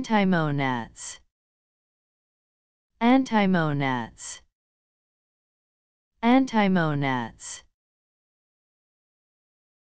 Antimonads Antimonads Antimonads